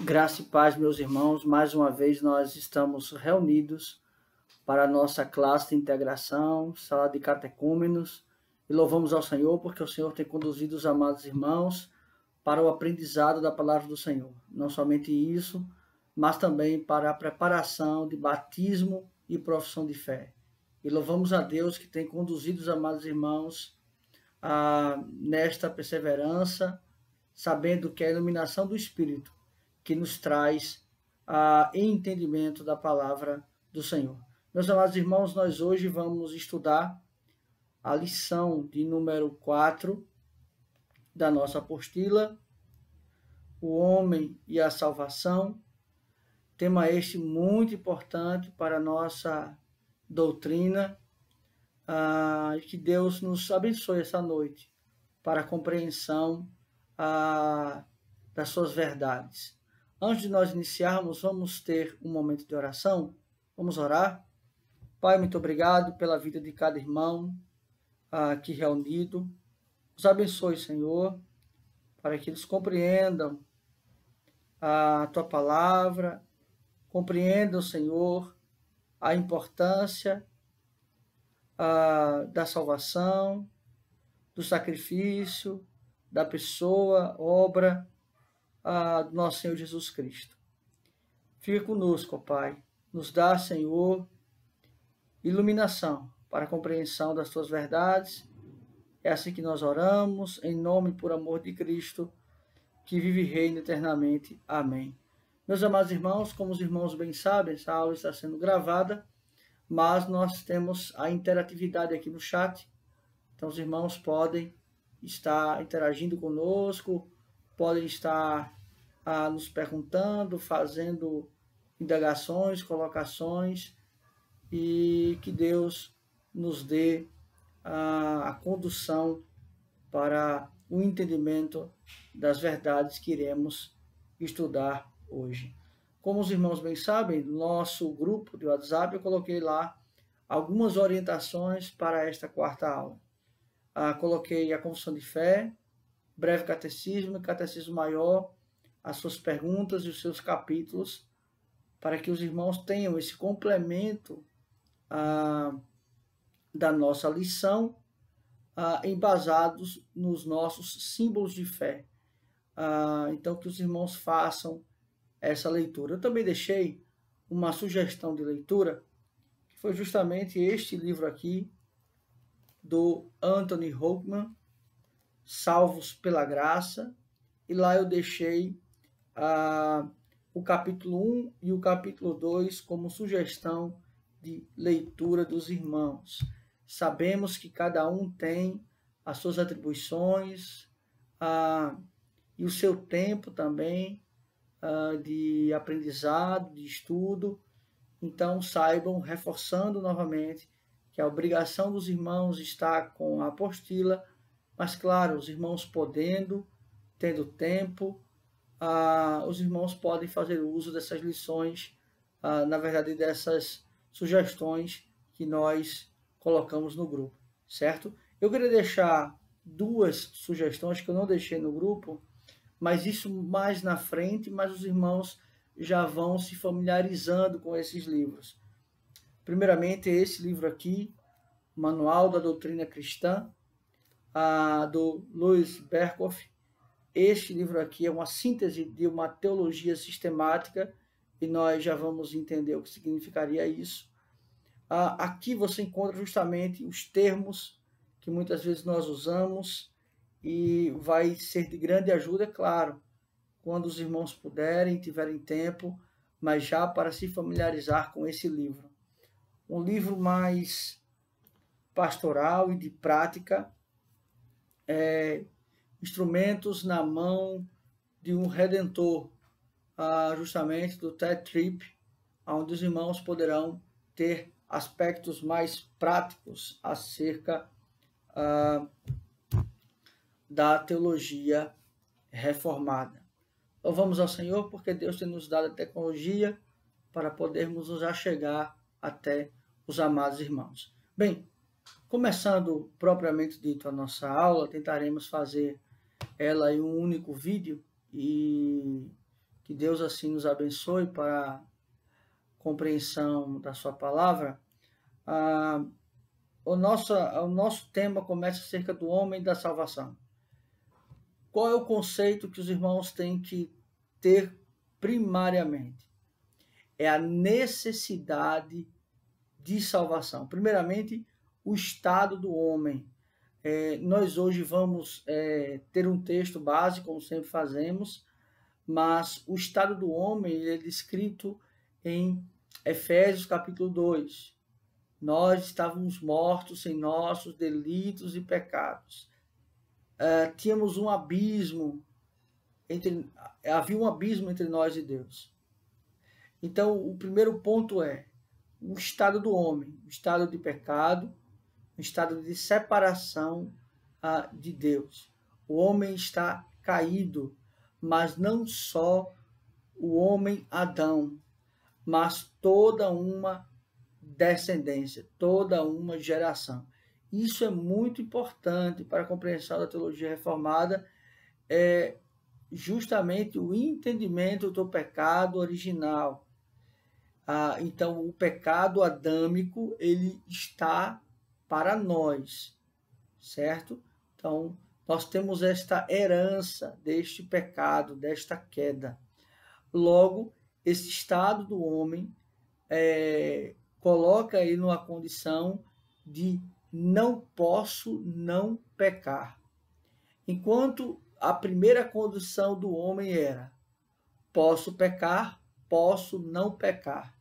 Graça e paz, meus irmãos. Mais uma vez nós estamos reunidos para a nossa classe de integração, sala de catecúmenos, e louvamos ao Senhor porque o Senhor tem conduzido os amados irmãos para o aprendizado da palavra do Senhor. Não somente isso, mas também para a preparação de batismo e profissão de fé. E louvamos a Deus que tem conduzido os amados irmãos a, ah, nesta perseverança, sabendo que é a iluminação do Espírito que nos traz a entendimento da palavra do Senhor. Meus amados irmãos, nós hoje vamos estudar a lição de número 4 da nossa apostila, O Homem e a Salvação. Tema este muito importante para a nossa doutrina. Ah, que Deus nos abençoe essa noite para a compreensão ah, das suas verdades. Antes de nós iniciarmos, vamos ter um momento de oração. Vamos orar. Pai, muito obrigado pela vida de cada irmão ah, aqui reunido. Os abençoe, Senhor, para que eles compreendam ah, a tua palavra, compreendam, Senhor, a importância a, ah, da salvação, do sacrifício, da pessoa, obra ah, do nosso Senhor Jesus Cristo. Fica conosco, ó Pai. Nos dá, Senhor, iluminação para a compreensão das tuas verdades. É assim que nós oramos, em nome e por amor de Cristo, que vive e reina eternamente. Amém. Meus amados irmãos, como os irmãos bem sabem, essa aula está sendo gravada, mas nós temos a interatividade aqui no chat. Então, os irmãos podem estar interagindo conosco, podem estar ah, nos perguntando, fazendo indagações, colocações, e que Deus nos dê a, ah, a condução para o entendimento das verdades que iremos estudar hoje. Como os irmãos bem sabem, no nosso grupo de WhatsApp eu coloquei lá algumas orientações para esta quarta aula. Ah, coloquei a confissão de fé, breve catecismo e catecismo maior, as suas perguntas e os seus capítulos, para que os irmãos tenham esse complemento ah, da nossa lição, ah, embasados nos nossos símbolos de fé. Ah, então, que os irmãos façam essa leitura. Eu também deixei uma sugestão de leitura, que foi justamente este livro aqui, do Anthony Hochman, Salvos pela Graça, e lá eu deixei ah, o capítulo 1 e o capítulo 2 como sugestão de leitura dos irmãos. Sabemos que cada um tem as suas atribuições ah, e o seu tempo também ah, de aprendizado, de estudo. Então, saibam, reforçando novamente, que a obrigação dos irmãos está com a apostila mas, claro, os irmãos podendo, tendo tempo, ah, os irmãos podem fazer uso dessas lições, ah, na verdade, dessas sugestões que nós colocamos no grupo, certo? Eu queria deixar duas sugestões que eu não deixei no grupo, mas isso mais na frente, mas os irmãos já vão se familiarizando com esses livros. Primeiramente, esse livro aqui, Manual da Doutrina Cristã, ah, do Luiz Berkoff. Este livro aqui é uma síntese de uma teologia sistemática e nós já vamos entender o que significaria isso. Ah, aqui você encontra justamente os termos que muitas vezes nós usamos e vai ser de grande ajuda, é claro, quando os irmãos puderem, tiverem tempo, mas já para se familiarizar com esse livro. Um livro mais pastoral e de prática é, instrumentos na mão de um redentor, ah, justamente do TED Trip, onde os irmãos poderão ter aspectos mais práticos acerca ah, da teologia reformada. Então vamos ao Senhor, porque Deus tem nos dado a tecnologia para podermos nos chegar até os amados irmãos. Bem, Começando propriamente dito a nossa aula, tentaremos fazer ela em um único vídeo e que Deus assim nos abençoe para a compreensão da sua palavra. Ah, o, nosso, o nosso tema começa acerca do homem da salvação. Qual é o conceito que os irmãos têm que ter primariamente? É a necessidade de salvação. Primeiramente, o estado do homem. É, nós hoje vamos é, ter um texto base, como sempre fazemos, mas o estado do homem ele é descrito em Efésios capítulo 2. Nós estávamos mortos em nossos delitos e pecados. É, tínhamos um abismo entre havia um abismo entre nós e Deus. Então, o primeiro ponto é o estado do homem, o estado de pecado, um estado de separação ah, de Deus. O homem está caído, mas não só o homem Adão, mas toda uma descendência, toda uma geração. Isso é muito importante para a compreensão da teologia reformada, é justamente o entendimento do pecado original. Ah, então, o pecado adâmico ele está para nós, certo? Então, nós temos esta herança deste pecado, desta queda. Logo, esse estado do homem é, coloca ele numa condição de não posso não pecar. Enquanto a primeira condição do homem era posso pecar, posso não pecar.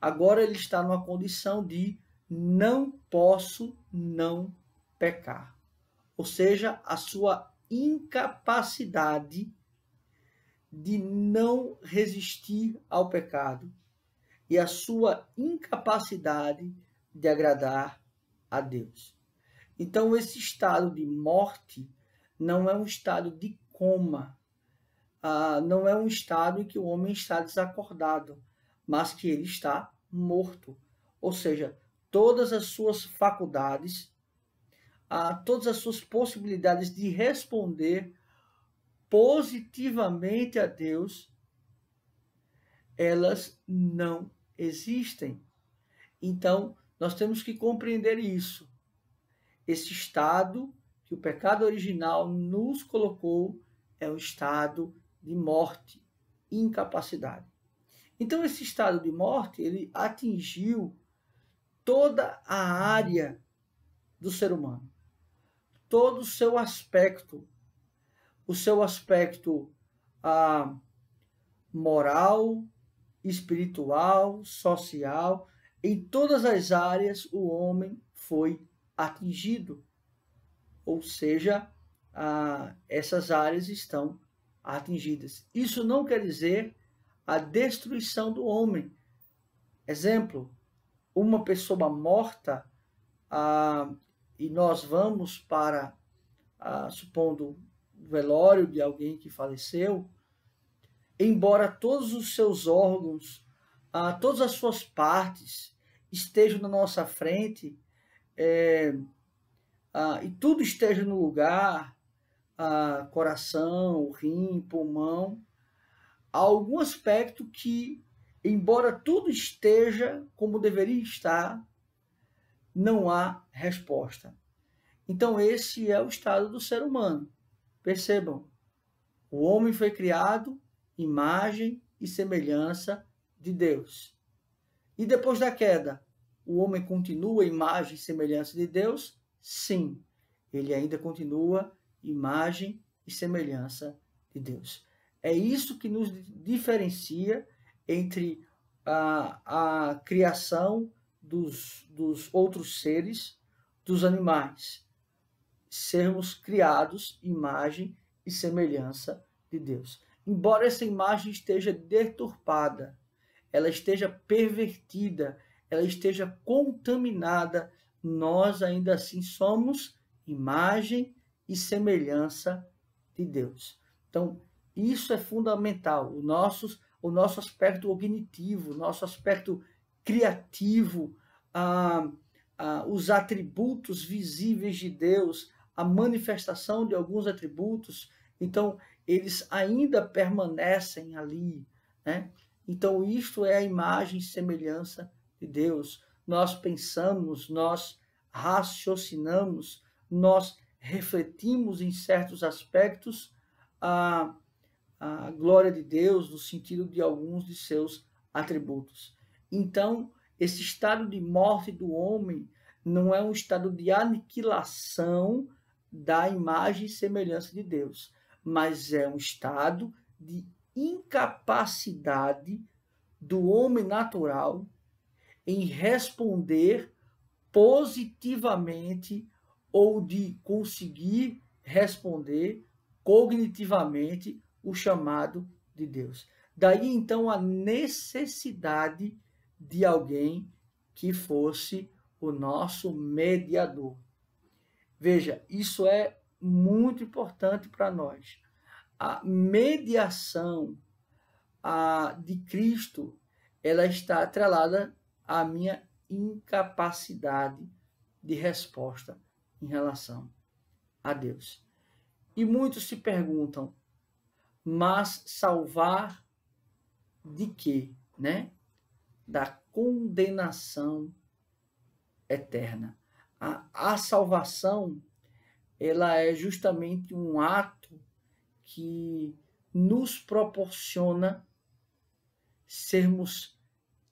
Agora ele está numa condição de não posso não pecar. Ou seja, a sua incapacidade de não resistir ao pecado e a sua incapacidade de agradar a Deus. Então, esse estado de morte não é um estado de coma, ah, não é um estado em que o homem está desacordado, mas que ele está morto. Ou seja, todas as suas faculdades, a todas as suas possibilidades de responder positivamente a Deus, elas não existem. Então, nós temos que compreender isso. Esse estado que o pecado original nos colocou é o estado de morte, incapacidade. Então, esse estado de morte, ele atingiu toda a área do ser humano, todo o seu aspecto, o seu aspecto ah, moral, espiritual, social, em todas as áreas o homem foi atingido. Ou seja, ah, essas áreas estão atingidas. Isso não quer dizer a destruição do homem. Exemplo, uma pessoa morta ah, e nós vamos para, ah, supondo, o velório de alguém que faleceu, embora todos os seus órgãos, ah, todas as suas partes estejam na nossa frente é, ah, e tudo esteja no lugar, ah, coração, rim, pulmão, há algum aspecto que embora tudo esteja como deveria estar, não há resposta. Então, esse é o estado do ser humano. Percebam, o homem foi criado imagem e semelhança de Deus. E depois da queda, o homem continua imagem e semelhança de Deus? Sim, ele ainda continua imagem e semelhança de Deus. É isso que nos diferencia entre a, a criação dos, dos outros seres, dos animais, sermos criados imagem e semelhança de Deus. Embora essa imagem esteja deturpada, ela esteja pervertida, ela esteja contaminada, nós ainda assim somos imagem e semelhança de Deus. Então, isso é fundamental. Os nossos o nosso aspecto cognitivo, o nosso aspecto criativo, a, a, os atributos visíveis de Deus, a manifestação de alguns atributos. Então, eles ainda permanecem ali. Né? Então, isto é a imagem e semelhança de Deus. Nós pensamos, nós raciocinamos, nós refletimos em certos aspectos. Ah, a glória de Deus no sentido de alguns de seus atributos. Então, esse estado de morte do homem não é um estado de aniquilação da imagem e semelhança de Deus, mas é um estado de incapacidade do homem natural em responder positivamente ou de conseguir responder cognitivamente o chamado de Deus. Daí então a necessidade de alguém que fosse o nosso mediador. Veja, isso é muito importante para nós. A mediação a, de Cristo, ela está atrelada à minha incapacidade de resposta em relação a Deus. E muitos se perguntam: mas salvar de quê, né? Da condenação eterna. A, a salvação, ela é justamente um ato que nos proporciona sermos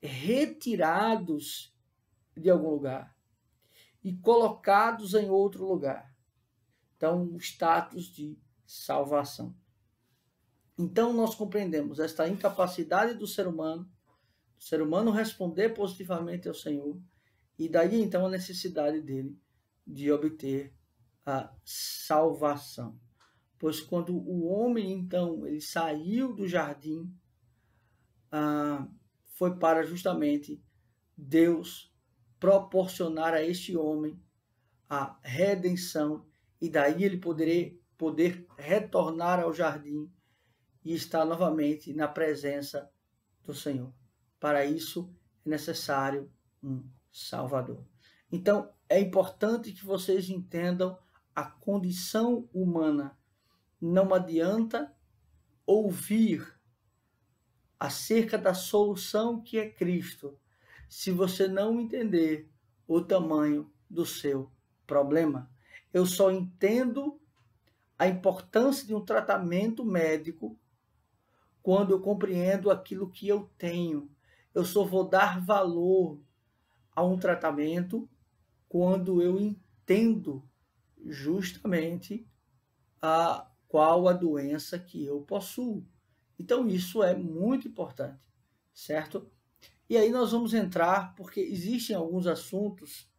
retirados de algum lugar e colocados em outro lugar. Então, o status de salvação. Então, nós compreendemos esta incapacidade do ser humano, do ser humano responder positivamente ao Senhor, e daí então a necessidade dele de obter a salvação. Pois quando o homem, então, ele saiu do jardim, ah, foi para justamente Deus proporcionar a este homem a redenção e daí ele poderia poder retornar ao jardim e estar novamente na presença do Senhor. Para isso é necessário um Salvador. Então, é importante que vocês entendam a condição humana. Não adianta ouvir acerca da solução que é Cristo, se você não entender o tamanho do seu problema. Eu só entendo a importância de um tratamento médico quando eu compreendo aquilo que eu tenho. Eu só vou dar valor a um tratamento quando eu entendo justamente a qual a doença que eu possuo. Então isso é muito importante, certo? E aí nós vamos entrar porque existem alguns assuntos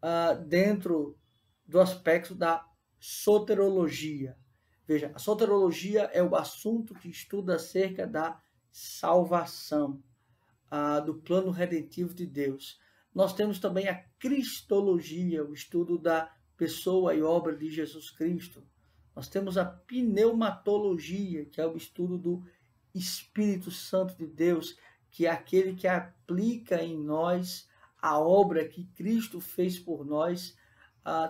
uh, dentro do aspecto da soterologia, Veja, a soterologia é o assunto que estuda acerca da salvação, do plano redentivo de Deus. Nós temos também a cristologia, o estudo da pessoa e obra de Jesus Cristo. Nós temos a pneumatologia, que é o estudo do Espírito Santo de Deus, que é aquele que aplica em nós a obra que Cristo fez por nós,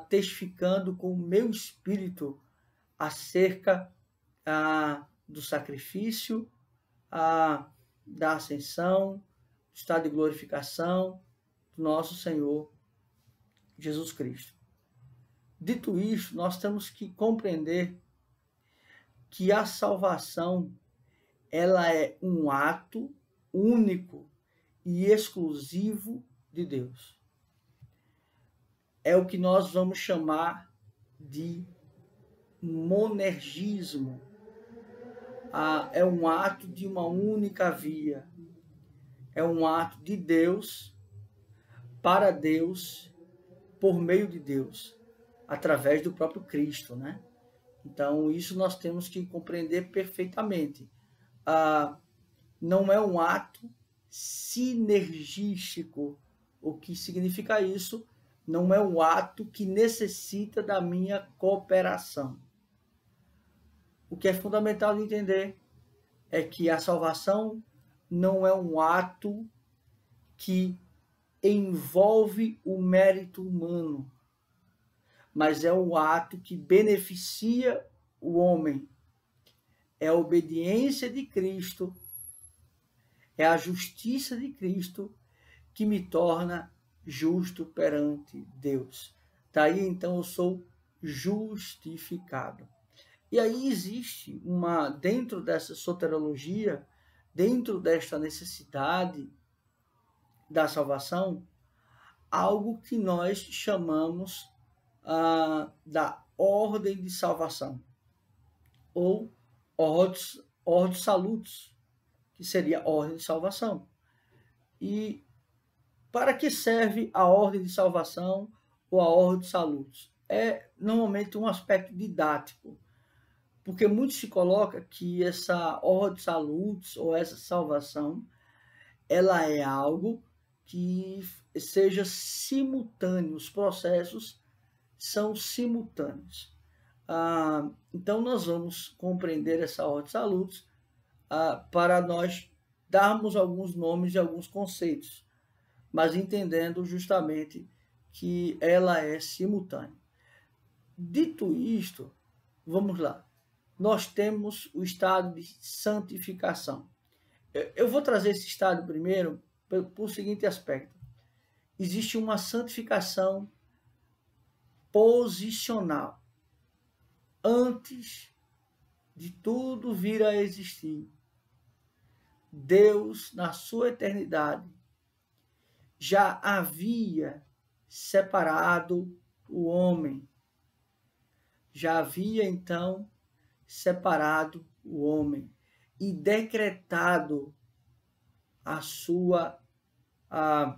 testificando com o meu espírito acerca ah, do sacrifício, ah, da ascensão, do estado de glorificação do nosso Senhor Jesus Cristo. Dito isso, nós temos que compreender que a salvação ela é um ato único e exclusivo de Deus. É o que nós vamos chamar de monergismo. Ah, é um ato de uma única via. É um ato de Deus, para Deus, por meio de Deus, através do próprio Cristo, né? Então, isso nós temos que compreender perfeitamente. Ah, não é um ato sinergístico. O que significa isso? Não é um ato que necessita da minha cooperação o que é fundamental de entender é que a salvação não é um ato que envolve o mérito humano, mas é um ato que beneficia o homem. É a obediência de Cristo, é a justiça de Cristo que me torna justo perante Deus. Daí então eu sou justificado. E aí existe uma, dentro dessa soterologia, dentro desta necessidade da salvação, algo que nós chamamos ah, da ordem de salvação, ou ordem ordem salutos, que seria a ordem de salvação. E para que serve a ordem de salvação ou a ordem de salutos? É normalmente um aspecto didático porque muito se coloca que essa ordem saludos ou essa salvação ela é algo que seja simultâneo, os processos são simultâneos. Ah, então nós vamos compreender essa ordem saludos ah, para nós darmos alguns nomes e alguns conceitos, mas entendendo justamente que ela é simultânea. Dito isto, vamos lá nós temos o estado de santificação. Eu vou trazer esse estado primeiro por, seguinte aspecto: existe uma santificação posicional. Antes de tudo vir a existir, Deus, na sua eternidade, já havia separado o homem. Já havia, então, separado o homem e decretado a sua a,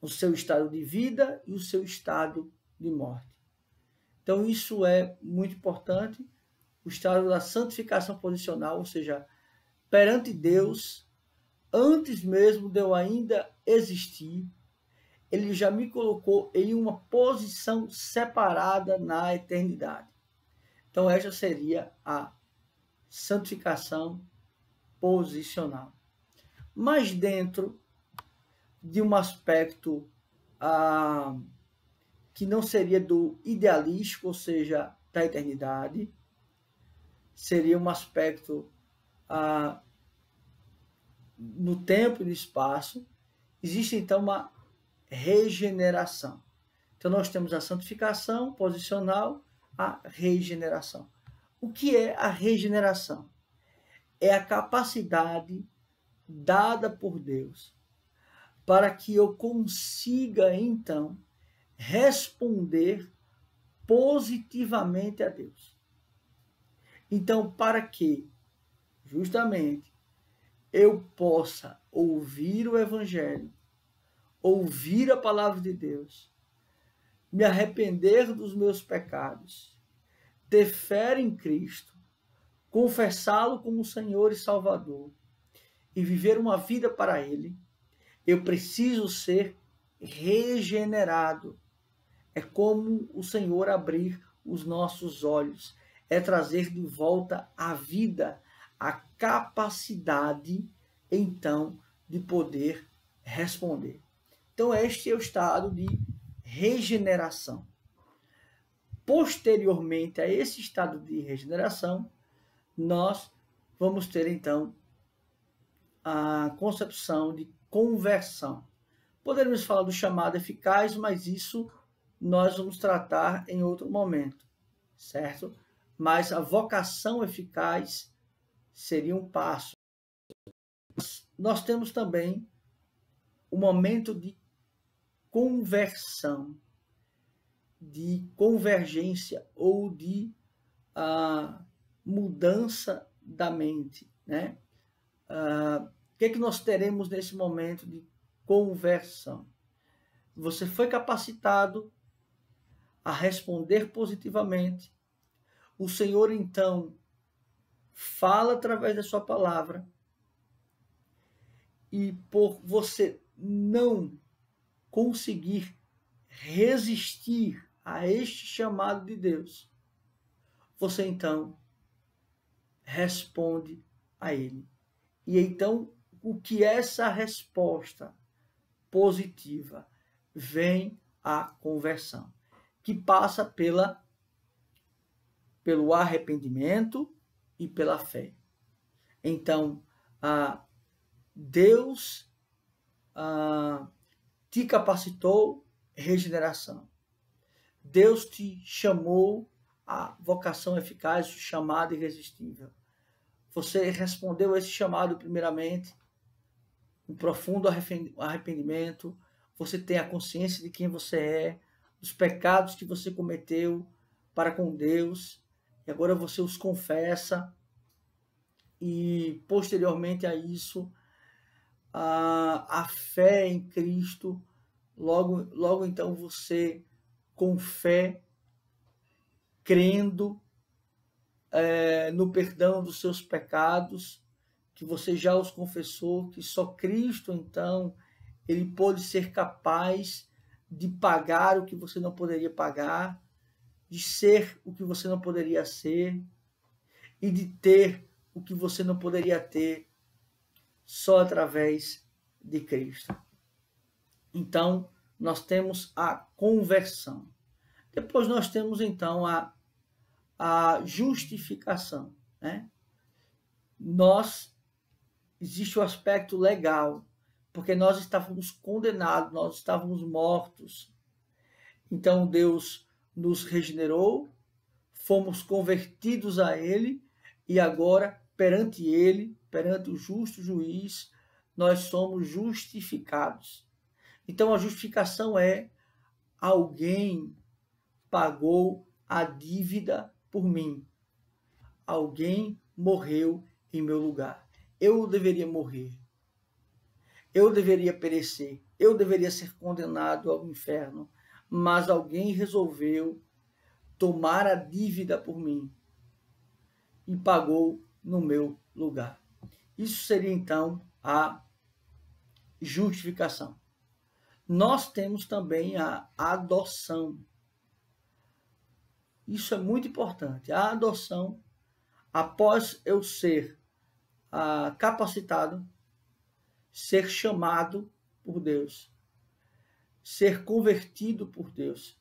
o seu estado de vida e o seu estado de morte. Então isso é muito importante, o estado da santificação posicional, ou seja, perante Deus, antes mesmo de eu ainda existir, ele já me colocou em uma posição separada na eternidade. Então, essa seria a santificação posicional. Mas dentro de um aspecto ah, que não seria do idealístico, ou seja, da eternidade, seria um aspecto ah, no tempo e no espaço, existe então uma regeneração. Então, nós temos a santificação posicional a regeneração. O que é a regeneração? É a capacidade dada por Deus para que eu consiga, então, responder positivamente a Deus. Então, para que, justamente, eu possa ouvir o Evangelho, ouvir a palavra de Deus me arrepender dos meus pecados, ter fé em Cristo, confessá-lo como Senhor e Salvador e viver uma vida para Ele, eu preciso ser regenerado. É como o Senhor abrir os nossos olhos, é trazer de volta a vida, a capacidade, então, de poder responder. Então, este é o estado de regeneração. Posteriormente a esse estado de regeneração, nós vamos ter então a concepção de conversão. Poderíamos falar do chamado eficaz, mas isso nós vamos tratar em outro momento, certo? Mas a vocação eficaz seria um passo. Nós temos também o momento de conversão, de convergência ou de ah, mudança da mente. Né? Ah, o que, é que nós teremos nesse momento de conversão? Você foi capacitado a responder positivamente. O Senhor, então, fala através da sua palavra. E por você não conseguir resistir a este chamado de Deus, você então responde a ele. E então, o que essa resposta positiva vem a conversão, que passa pela pelo arrependimento e pela fé. Então, a ah, Deus ah, te capacitou regeneração. Deus te chamou a vocação eficaz, o chamado irresistível. Você respondeu a esse chamado primeiramente, um profundo arrependimento, você tem a consciência de quem você é, dos pecados que você cometeu para com Deus, e agora você os confessa, e posteriormente a isso, a, a fé em Cristo, logo, logo então você, com fé, crendo é, no perdão dos seus pecados, que você já os confessou, que só Cristo, então, ele pôde ser capaz de pagar o que você não poderia pagar, de ser o que você não poderia ser e de ter o que você não poderia ter só através de Cristo. Então, nós temos a conversão. Depois nós temos, então, a, a justificação. Né? Nós, existe o aspecto legal, porque nós estávamos condenados, nós estávamos mortos. Então, Deus nos regenerou, fomos convertidos a Ele e agora perante ele, perante o justo juiz, nós somos justificados. Então a justificação é alguém pagou a dívida por mim. Alguém morreu em meu lugar. Eu deveria morrer. Eu deveria perecer. Eu deveria ser condenado ao inferno. Mas alguém resolveu tomar a dívida por mim e pagou no meu lugar. Isso seria então a justificação. Nós temos também a adoção. Isso é muito importante. A adoção, após eu ser ah, capacitado, ser chamado por Deus, ser convertido por Deus,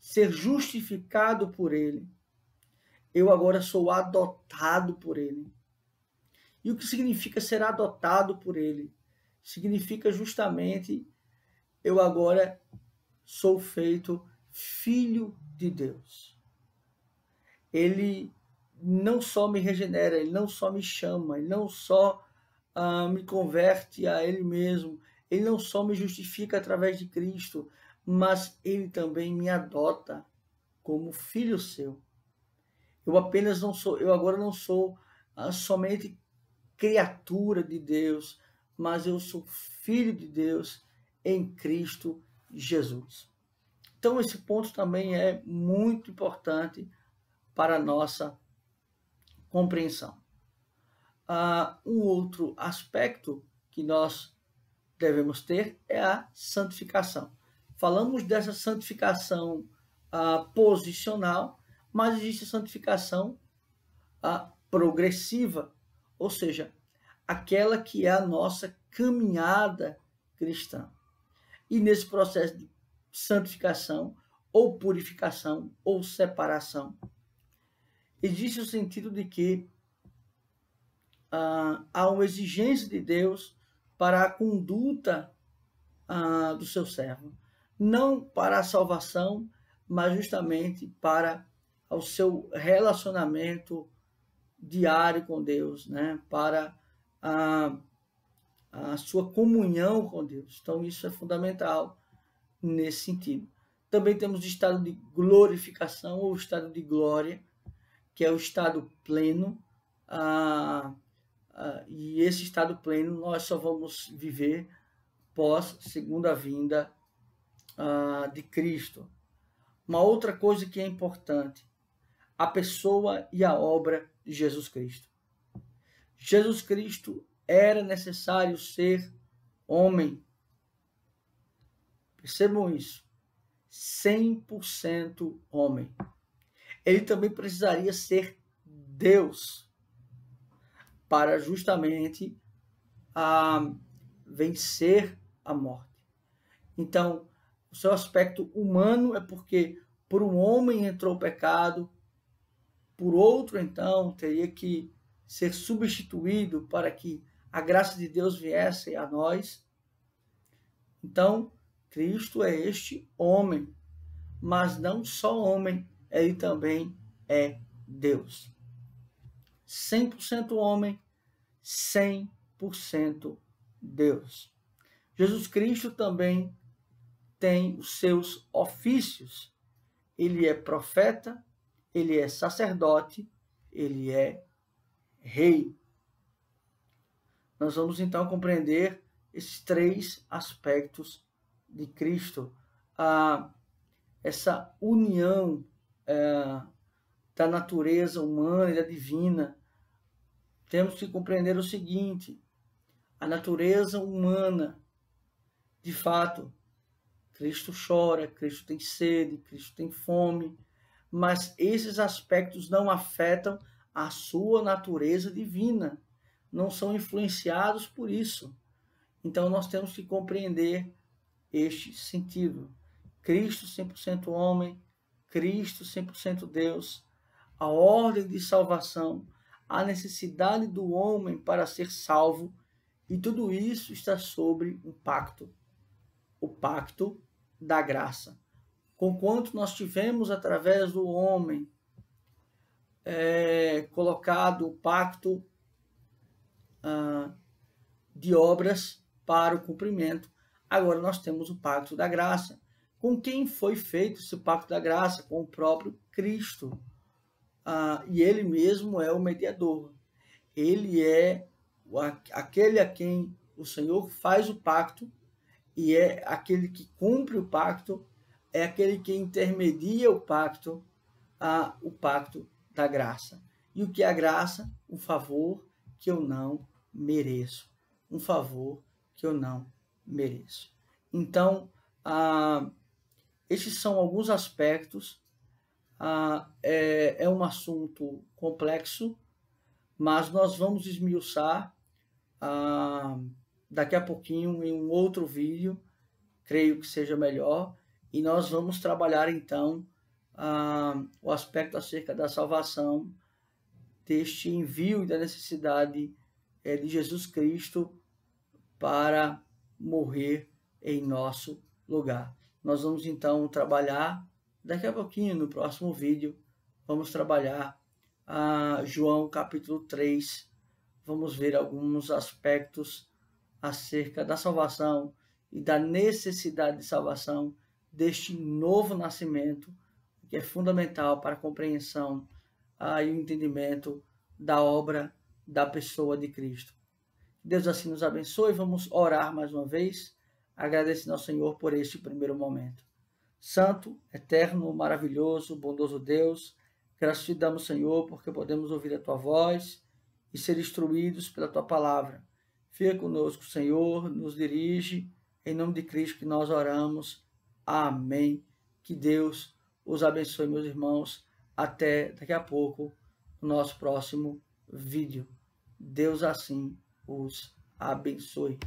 ser justificado por Ele, eu agora sou adotado por Ele. E o que significa ser adotado por Ele? Significa justamente eu agora sou feito filho de Deus. Ele não só me regenera, ele não só me chama, ele não só uh, me converte a ele mesmo, ele não só me justifica através de Cristo, mas ele também me adota como filho seu. Eu apenas não sou, eu agora não sou ah, somente criatura de Deus, mas eu sou filho de Deus em Cristo Jesus. Então, esse ponto também é muito importante para a nossa compreensão. Ah, um outro aspecto que nós devemos ter é a santificação. Falamos dessa santificação ah, posicional, mas existe a santificação a progressiva, ou seja, aquela que é a nossa caminhada cristã. E nesse processo de santificação, ou purificação, ou separação, existe o sentido de que ah, há uma exigência de Deus para a conduta ah, do seu servo. Não para a salvação, mas justamente para ao seu relacionamento diário com Deus, né? para a, a sua comunhão com Deus. Então, isso é fundamental nesse sentido. Também temos o estado de glorificação ou estado de glória, que é o estado pleno. a ah, a ah, e esse estado pleno nós só vamos viver pós segunda vinda a ah, de Cristo. Uma outra coisa que é importante a pessoa e a obra de Jesus Cristo. Jesus Cristo era necessário ser homem. Percebam isso. 100% homem. Ele também precisaria ser Deus para justamente a ah, vencer a morte. Então, o seu aspecto humano é porque por um homem entrou o pecado, por outro, então, teria que ser substituído para que a graça de Deus viesse a nós. Então, Cristo é este homem, mas não só homem, ele também é Deus. 100% homem, 100% Deus. Jesus Cristo também tem os seus ofícios. Ele é profeta, ele é sacerdote, ele é rei. Nós vamos então compreender esses três aspectos de Cristo, essa união é, da natureza humana e da divina. Temos que compreender o seguinte: a natureza humana, de fato, Cristo chora, Cristo tem sede, Cristo tem fome, mas esses aspectos não afetam a sua natureza divina, não são influenciados por isso. Então nós temos que compreender este sentido. Cristo 100% homem, Cristo 100% Deus, a ordem de salvação, a necessidade do homem para ser salvo, e tudo isso está sobre um pacto, o pacto da graça conquanto nós tivemos através do homem é, colocado o pacto ah, de obras para o cumprimento, agora nós temos o pacto da graça. Com quem foi feito esse pacto da graça? Com o próprio Cristo. Ah, e ele mesmo é o mediador. Ele é aquele a quem o Senhor faz o pacto e é aquele que cumpre o pacto é aquele que intermedia o pacto, a, o pacto da graça. E o que é a graça? Um favor que eu não mereço. Um favor que eu não mereço. Então, ah, esses são alguns aspectos. Ah, é, é um assunto complexo, mas nós vamos esmiuçar ah, daqui a pouquinho em um outro vídeo, creio que seja melhor e nós vamos trabalhar então a, o aspecto acerca da salvação, deste envio e da necessidade é, de Jesus Cristo para morrer em nosso lugar. Nós vamos então trabalhar, daqui a pouquinho, no próximo vídeo, vamos trabalhar a João capítulo 3. Vamos ver alguns aspectos acerca da salvação e da necessidade de salvação deste novo nascimento, que é fundamental para a compreensão ah, e o entendimento da obra da pessoa de Cristo. Deus assim nos abençoe. Vamos orar mais uma vez, agradecendo ao Senhor por este primeiro momento. Santo, eterno, maravilhoso, bondoso Deus, graças te damos, Senhor, porque podemos ouvir a tua voz e ser instruídos pela tua palavra. Fica conosco, Senhor, nos dirige, em nome de Cristo que nós oramos. Amém. Que Deus os abençoe, meus irmãos. Até daqui a pouco, no nosso próximo vídeo. Deus assim os abençoe.